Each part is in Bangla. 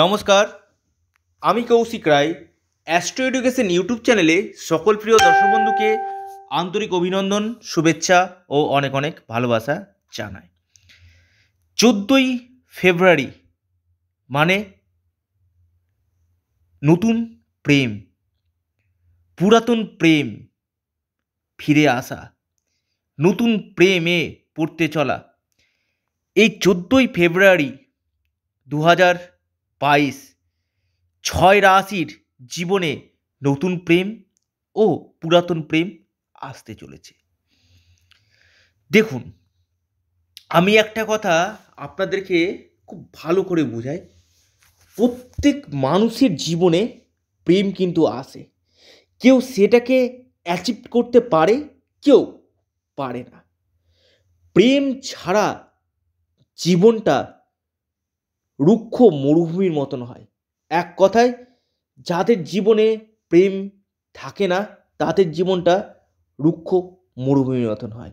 নমস্কার আমি Kaushik Roy astro education YouTube চ্যানেলে সকল প্রিয় দর্শক বন্ধুকে আন্তরিক অভিনন্দন শুভেচ্ছা ও অনেক অনেক ভালোবাসা জানাই চোদ্দোই ফেব্রুয়ারি মানে নতুন প্রেম পুরাতন প্রেম ফিরে আসা নতুন প্রেমে পড়তে চলা এই চোদ্দই ফেব্রুয়ারি দু হাজার বাইশ ছয় রাশির জীবনে নতুন প্রেম ও পুরাতন প্রেম আসতে চলেছে দেখুন আমি একটা কথা আপনাদেরকে খুব ভালো করে বোঝাই প্রত্যেক মানুষের জীবনে প্রেম কিন্তু আসে কেউ সেটাকে অ্যাচিভ করতে পারে কেউ পারে না প্রেম ছাড়া জীবনটা রুক্ষ মরুভূমির মতন হয় এক কথায় যাদের জীবনে প্রেম থাকে না তাদের জীবনটা রুক্ষ মরুভূমির মতন হয়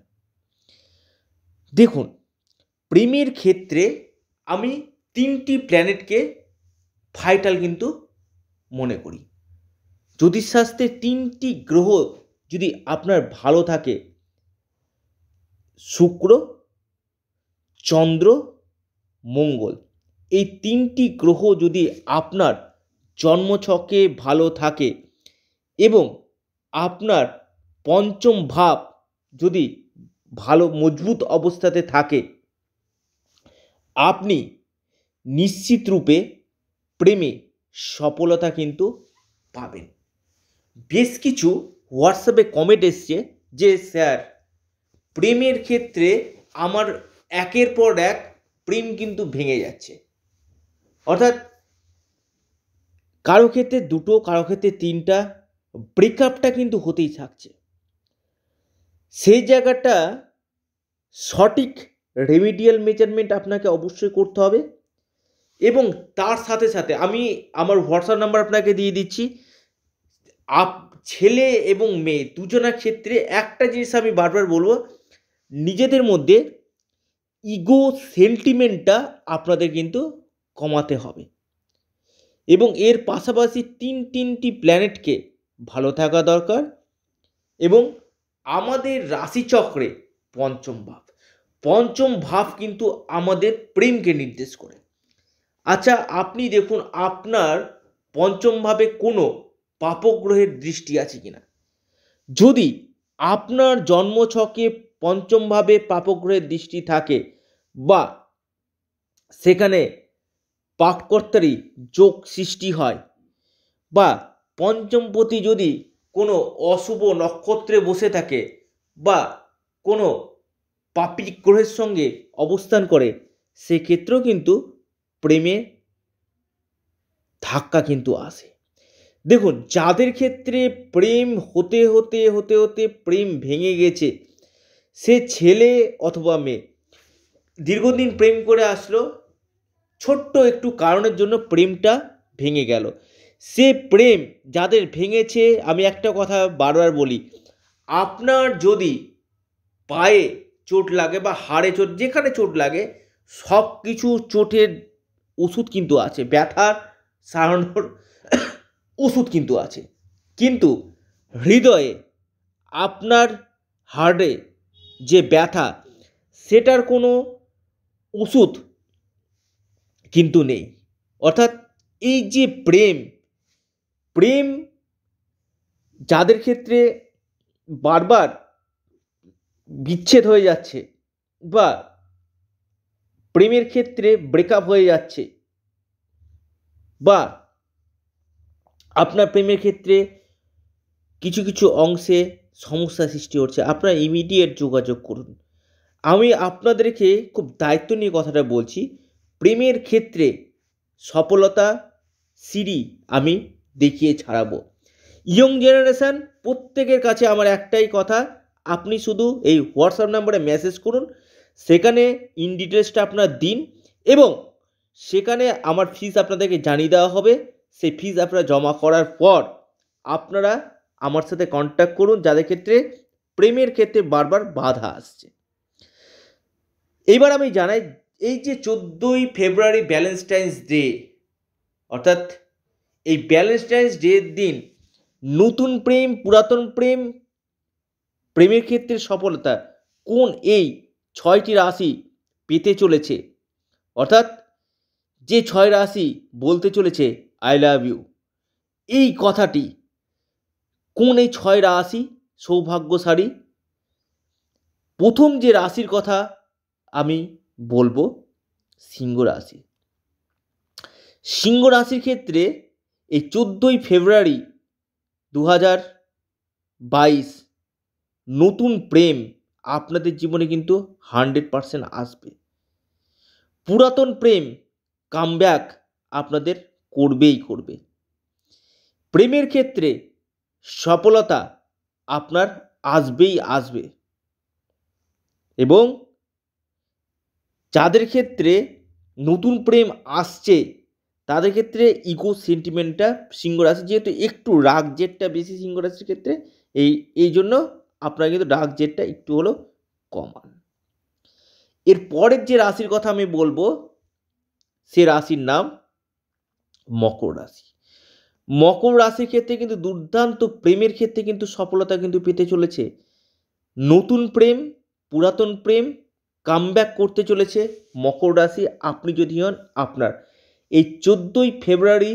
দেখুন প্রেমের ক্ষেত্রে আমি তিনটি প্ল্যানেটকে ভাইটাল কিন্তু মনে করি জ্যোতিষশাস্ত্রের তিনটি গ্রহ যদি আপনার ভালো থাকে শুক্র চন্দ্র মঙ্গল এই তিনটি গ্রহ যদি আপনার জন্মছকে ভালো থাকে এবং আপনার পঞ্চম ভাব যদি ভালো মজবুত অবস্থাতে থাকে আপনি নিশ্চিত রূপে প্রেমে সফলতা কিন্তু পাবেন বেশ কিছু হোয়াটসঅ্যাপে কমেন্ট এসছে যে স্যার প্রেমের ক্ষেত্রে আমার একের পর এক প্রেম কিন্তু ভেঙে যাচ্ছে অর্থাৎ কারো ক্ষেত্রে দুটো কারো ক্ষেত্রে তিনটা ব্রেকআপটা কিন্তু হতেই থাকছে সেই জায়গাটা সঠিক রেমিডিয়াল মেজারমেন্ট আপনাকে অবশ্যই করতে হবে এবং তার সাথে সাথে আমি আমার হোয়াটসঅ্যাপ নাম্বার আপনাকে দিয়ে দিচ্ছি আপ ছেলে এবং মেয়ে দুজনার ক্ষেত্রে একটা জিনিস আমি বারবার বলবো নিজেদের মধ্যে ইগো সেন্টিমেন্টটা আপনাদের কিন্তু কমাতে হবে এবং এর পাশাপাশি তিন তিনটি প্ল্যানেটকে ভালো থাকা দরকার এবং আমাদের রাশিচক্রে পঞ্চম ভাব পঞ্চম ভাব কিন্তু আমাদের প্রেমকে নির্দেশ করে আচ্ছা আপনি দেখুন আপনার পঞ্চমভাবে কোনো পাপগ্রহের দৃষ্টি আছে কিনা যদি আপনার জন্মছকে পঞ্চমভাবে পাপগ্রহের দৃষ্টি থাকে বা সেখানে বাক্যর্থারই যোগ সৃষ্টি হয় বা পঞ্চমপতি যদি কোনো অশুভ নক্ষত্রে বসে থাকে বা কোনো পাপিক গ্রহের সঙ্গে অবস্থান করে সেক্ষেত্রেও কিন্তু প্রেমে ধাক্কা কিন্তু আসে দেখুন যাদের ক্ষেত্রে প্রেম হতে হতে হতে হতে প্রেম ভেঙে গেছে সে ছেলে অথবা মেয়ে দীর্ঘদিন প্রেম করে আসলো ছোট্ট একটু কারণের জন্য প্রেমটা ভেঙে গেল সে প্রেম যাদের ভেঙেছে আমি একটা কথা বারবার বলি আপনার যদি পায়ে চোট লাগে বা হাড়ে চোট যেখানে চোট লাগে সব কিছু চোটের ওষুধ কিন্তু আছে ব্যথার সারানোর ওষুধ কিন্তু আছে কিন্তু হৃদয়ে আপনার হার্টে যে ব্যথা সেটার কোনো ওষুধ কিন্তু নেই অর্থাৎ এই যে প্রেম প্রেম যাদের ক্ষেত্রে বারবার বিচ্ছেদ হয়ে যাচ্ছে বা প্রেমের ক্ষেত্রে ব্রেকআপ হয়ে যাচ্ছে বা আপনার প্রেমের ক্ষেত্রে কিছু কিছু অংশে সমস্যা সৃষ্টি হচ্ছে আপনার ইমিডিয়েট যোগাযোগ করুন আমি আপনাদেরকে খুব দায়িত্ব নিয়ে কথাটা বলছি প্রেমের ক্ষেত্রে সফলতা সিঁড়ি আমি দেখিয়ে ছাড়াবো ইয়ং জেনারেশান প্রত্যেকের কাছে আমার একটাই কথা আপনি শুধু এই হোয়াটসঅ্যাপ নাম্বারে মেসেজ করুন সেখানে ইন ডিটেলসটা আপনার দিন এবং সেখানে আমার ফিস আপনাদেরকে জানিয়ে দেওয়া হবে সেই ফিস আপনারা জমা করার পর আপনারা আমার সাথে কন্ট্যাক্ট করুন যাদের ক্ষেত্রে প্রেমের ক্ষেত্রে বারবার বাধা আসছে এইবার আমি জানাই এই যে চোদ্দোই ফেব্রুয়ারি ভ্যালেন্টাইন্স ডে অর্থাৎ এই ভ্যালেন্টাইন্স ডের দিন নতুন প্রেম পুরাতন প্রেম প্রেমের ক্ষেত্রে সফলতা কোন এই ছয়টি রাশি পেতে চলেছে অর্থাৎ যে ছয় রাশি বলতে চলেছে আই লাভ ইউ এই কথাটি কোন এই ছয় রাশি সৌভাগ্যশালী প্রথম যে রাশির কথা আমি বলবো সিংহ রাশি সিংহ রাশির ক্ষেত্রে এই চোদ্দোই ফেব্রুয়ারি দু হাজার বাইশ নতুন প্রেম আপনাদের জীবনে কিন্তু হান্ড্রেড পারসেন্ট আসবে পুরাতন প্রেম কামব্যাক আপনাদের করবেই করবে প্রেমের ক্ষেত্রে সফলতা আপনার আসবেই আসবে এবং যাদের ক্ষেত্রে নতুন প্রেম আসছে তাদের ক্ষেত্রে ইকো সেন্টিমেন্টটা সিংহ রাশি যেহেতু একটু রাগ জেটটা বেশি সিংহ রাশির ক্ষেত্রে এই এই জন্য আপনারা কিন্তু রাগ জেটটা একটু হলো কমান এর পরের যে রাশির কথা আমি বলবো সে রাশির নাম মকর রাশি মকর রাশির ক্ষেত্রে কিন্তু দুর্দান্ত প্রেমের ক্ষেত্রে কিন্তু সফলতা কিন্তু পেতে চলেছে নতুন প্রেম পুরাতন প্রেম ব্যাক করতে চলেছে মকর রাশি আপনি যদি হন আপনার এই চোদ্দোই ফেব্রুয়ারি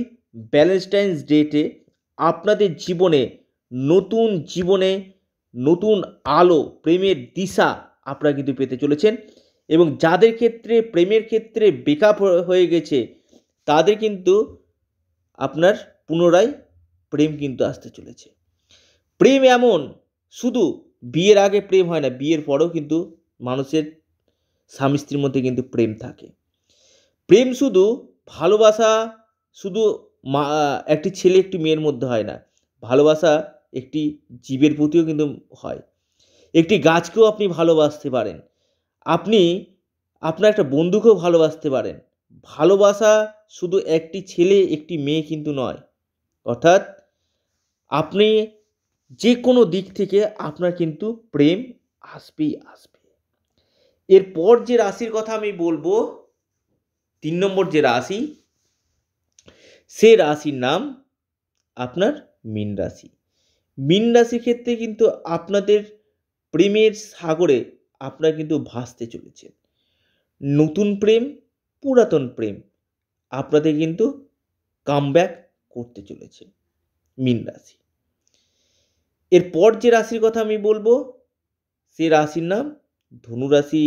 ব্যালেন্সটাইন্স ডেতে আপনাদের জীবনে নতুন জীবনে নতুন আলো প্রেমের দিশা আপনারা কিন্তু পেতে চলেছেন এবং যাদের ক্ষেত্রে প্রেমের ক্ষেত্রে বেকআপ হয়ে গেছে তাদের কিন্তু আপনার পুনরায় প্রেম কিন্তু আসতে চলেছে প্রেম এমন শুধু বিয়ের আগে প্রেম হয় না বিয়ের পরেও কিন্তু মানুষের স্বামী স্ত্রীর মধ্যে কিন্তু প্রেম থাকে প্রেম শুধু ভালোবাসা শুধু মা একটি ছেলে একটি মেয়ের মধ্যে হয় না ভালোবাসা একটি জীবের প্রতিও কিন্তু হয় একটি গাছকেও আপনি ভালোবাসতে পারেন আপনি আপনার একটা বন্ধুকেও ভালোবাসতে পারেন ভালোবাসা শুধু একটি ছেলে একটি মেয়ে কিন্তু নয় অর্থাৎ আপনি যে কোনো দিক থেকে আপনার কিন্তু প্রেম আসবেই আসবে এরপর যে রাশির কথা আমি বলবো তিন নম্বর যে রাশি সে রাশির নাম আপনার মীন রাশি মীন রাশির ক্ষেত্রে কিন্তু আপনাদের প্রেমের সাগরে আপনারা কিন্তু ভাসতে চলেছেন নতুন প্রেম পুরাতন প্রেম আপনাদের কিন্তু কামব্যাক করতে চলেছে মীন রাশি এরপর যে রাশির কথা আমি বলবো সে রাশির নাম ধনুরাশি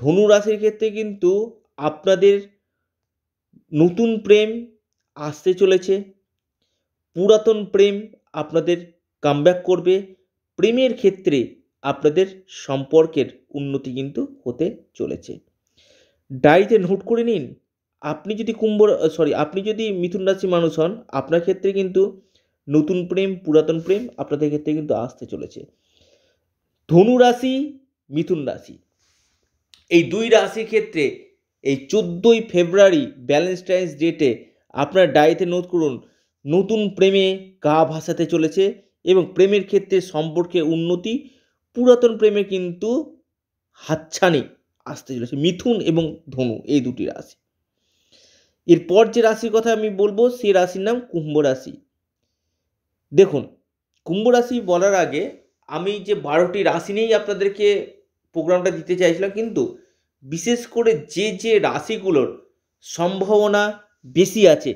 ধনুরাশির ক্ষেত্রে কিন্তু আপনাদের নতুন প্রেম আসতে চলেছে পুরাতন প্রেম আপনাদের কামব্যাক করবে প্রেমের ক্ষেত্রে আপনাদের সম্পর্কের উন্নতি কিন্তু হতে চলেছে ডায়েরিতে নোট করে নিন আপনি যদি কুম্ভ সরি আপনি যদি মিথুন রাশি মানুষ হন আপনার ক্ষেত্রে কিন্তু নতুন প্রেম পুরাতন প্রেম আপনাদের ক্ষেত্রে কিন্তু আসতে চলেছে ধনু রাশি মিথুন রাশি এই দুই রাশির ক্ষেত্রে এই চোদ্দোই ফেব্রুয়ারি ব্যালেন্সটাইন্স ডেটে আপনার ডায়েতে নোট করুন নতুন প্রেমে গা ভাসাতে চলেছে এবং প্রেমের ক্ষেত্রে সম্পর্কে উন্নতি পুরাতন প্রেমে কিন্তু হাতছানি আসতে চলেছে মিথুন এবং ধনু এই দুটি রাশি এরপর যে রাশির কথা আমি বলবো সেই রাশির নাম কুম্ভ রাশি দেখুন কুম্ভ রাশি বলার আগে আমি যে বারোটি রাশি নিয়েই আপনাদেরকে প্রোগ্রামটা দিতে চাইছিলাম কিন্তু বিশেষ করে যে যে রাশিগুলোর সম্ভাবনা বেশি আছে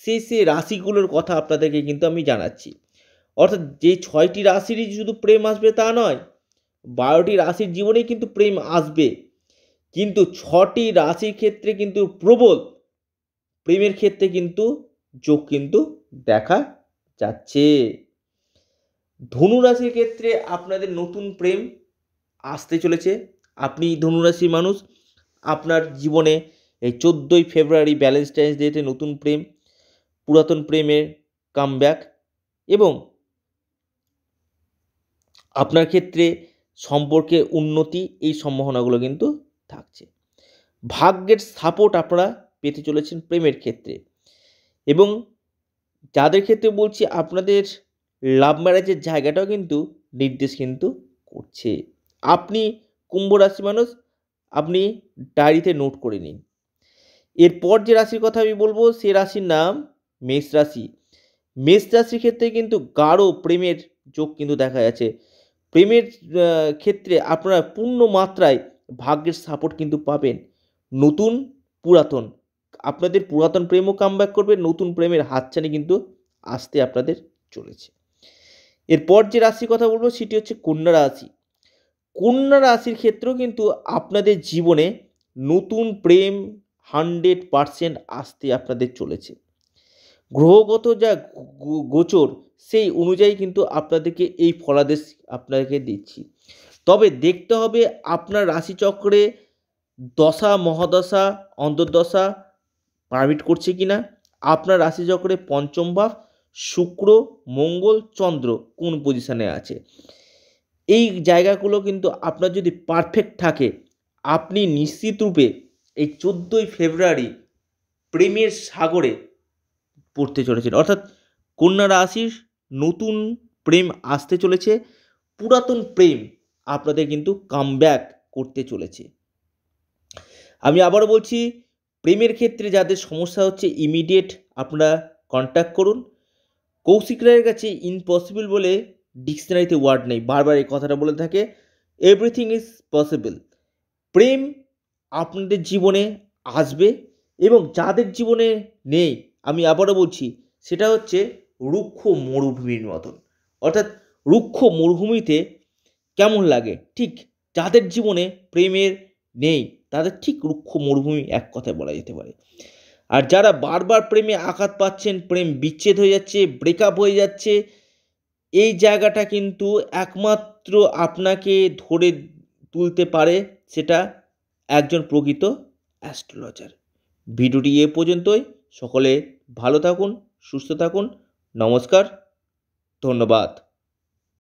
সেই সেই রাশিগুলোর কথা আপনাদেরকে কিন্তু আমি জানাচ্ছি অর্থাৎ যে ছয়টি রাশিরই শুধু প্রেম আসবে তা নয় বারোটি রাশির জীবনে কিন্তু প্রেম আসবে কিন্তু ছটি রাশির ক্ষেত্রে কিন্তু প্রবল প্রেমের ক্ষেত্রে কিন্তু যোগ কিন্তু দেখা যাচ্ছে ধনু রাশির ক্ষেত্রে আপনাদের নতুন প্রেম আসতে চলেছে আপনি ধনুরাশির মানুষ আপনার জীবনে এই চোদ্দোই ফেব্রুয়ারি ভ্যালেন্টাইন্স ডেতে নতুন প্রেম পুরাতন প্রেমের কামব্যাক এবং আপনার ক্ষেত্রে সম্পর্কে উন্নতি এই সম্ভাবনাগুলো কিন্তু থাকছে ভাগ্যের সাপোর্ট আপনারা পেতে চলেছেন প্রেমের ক্ষেত্রে এবং যাদের ক্ষেত্রে বলছি আপনাদের লাভ ম্যারেজের জায়গাটাও কিন্তু নির্দেশ কিন্তু করছে আপনি কুম্ভ রাশি মানুষ আপনি ডায়েরিতে নোট করে নিন এরপর যে রাশির কথা আমি বলবো সে রাশির নাম মেষ রাশি মেষ রাশির ক্ষেত্রে কিন্তু গাঢ় প্রেমের যোগ কিন্তু দেখা যাচ্ছে প্রেমের ক্ষেত্রে আপনারা পূর্ণ মাত্রায় ভাগ্যের সাপোর্ট কিন্তু পাবেন নতুন পুরাতন আপনাদের পুরাতন প্রেমও কামব্যাক করবে নতুন প্রেমের হাতছানি কিন্তু আসতে আপনাদের চলেছে এরপর যে রাশির কথা বলবো সেটি হচ্ছে কন্যা রাশি কন্যা রাশির ক্ষেত্রেও কিন্তু আপনাদের জীবনে নতুন প্রেম হান্ড্রেড পারসেন্ট আসতে আপনাদের চলেছে গ্রহগত যা গোচর সেই অনুযায়ী কিন্তু আপনাদেরকে এই ফলাদেশ আপনাদেরকে দিচ্ছি তবে দেখতে হবে আপনার রাশিচক্রে দশা মহাদশা অন্তর্দশা পারমিট করছে কি না আপনার রাশিচক্রে পঞ্চম ভাব শুক্র মঙ্গল চন্দ্র কোন পজিশানে আছে এই জায়গাগুলো কিন্তু আপনার যদি পারফেক্ট থাকে আপনি নিশ্চিত রূপে এই চোদ্দোই ফেব্রুয়ারি প্রেমের সাগরে পড়তে চলেছেন অর্থাৎ কন্যা রাশির নতুন প্রেম আসতে চলেছে পুরাতন প্রেম আপনাদের কিন্তু কাম করতে চলেছে আমি আবারও বলছি প্রেমের ক্ষেত্রে যাদের সমস্যা হচ্ছে ইমিডিয়েট আপনারা কন্ট্যাক্ট করুন কৌশিক রায়ের কাছে ইম্পসিবল বলে ডিকশনারিতে ওয়ার্ড নেই বারবার এই কথাটা বলে থাকে এভরিথিং ইজ পসিবল প্রেম আপনাদের জীবনে আসবে এবং যাদের জীবনে নেই আমি আবারও বলছি সেটা হচ্ছে রুক্ষ মরুভূমির মতন অর্থাৎ রুক্ষ মরুভূমিতে কেমন লাগে ঠিক যাদের জীবনে প্রেমের নেই তাদের ঠিক রুক্ষ মরুভূমি এক কথায় বলা যেতে পারে আর যারা বারবার প্রেমে আঘাত পাচ্ছেন প্রেম বিচ্ছেদ হয়ে যাচ্ছে ব্রেকআপ হয়ে যাচ্ছে এই জায়গাটা কিন্তু একমাত্র আপনাকে ধরে তুলতে পারে সেটা একজন প্রকৃত অ্যাস্ট্রোলজার ভিডিওটি এ পর্যন্তই সকলে ভালো থাকুন সুস্থ থাকুন নমস্কার ধন্যবাদ